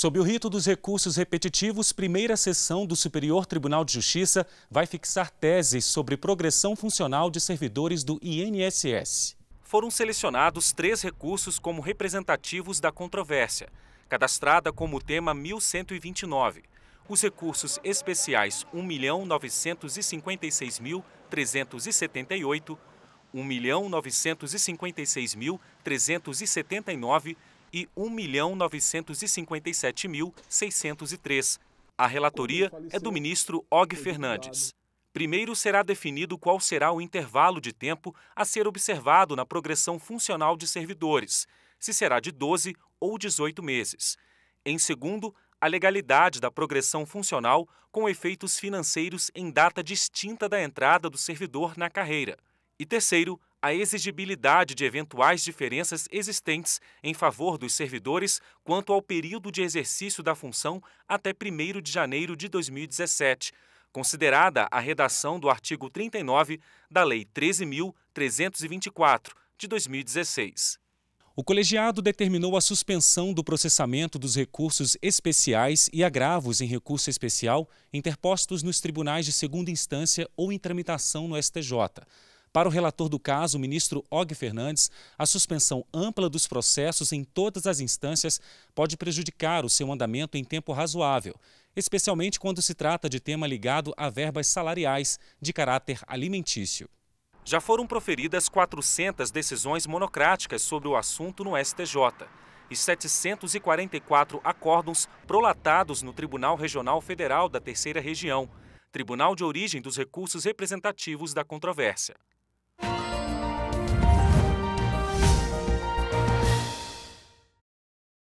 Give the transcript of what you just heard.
Sob o rito dos recursos repetitivos, primeira sessão do Superior Tribunal de Justiça vai fixar teses sobre progressão funcional de servidores do INSS. Foram selecionados três recursos como representativos da controvérsia, cadastrada como tema 1129. Os recursos especiais 1.956.378, 1.956.379, e 1.957.603. A relatoria é do ministro Og Fernandes. Primeiro será definido qual será o intervalo de tempo a ser observado na progressão funcional de servidores, se será de 12 ou 18 meses. Em segundo, a legalidade da progressão funcional com efeitos financeiros em data distinta da entrada do servidor na carreira. E terceiro, a exigibilidade de eventuais diferenças existentes em favor dos servidores quanto ao período de exercício da função até 1 de janeiro de 2017, considerada a redação do artigo 39 da Lei 13.324, de 2016. O colegiado determinou a suspensão do processamento dos recursos especiais e agravos em recurso especial interpostos nos tribunais de segunda instância ou em tramitação no STJ. Para o relator do caso, o ministro Og Fernandes, a suspensão ampla dos processos em todas as instâncias pode prejudicar o seu andamento em tempo razoável, especialmente quando se trata de tema ligado a verbas salariais de caráter alimentício. Já foram proferidas 400 decisões monocráticas sobre o assunto no STJ e 744 acórdons prolatados no Tribunal Regional Federal da Terceira Região, tribunal de origem dos recursos representativos da controvérsia.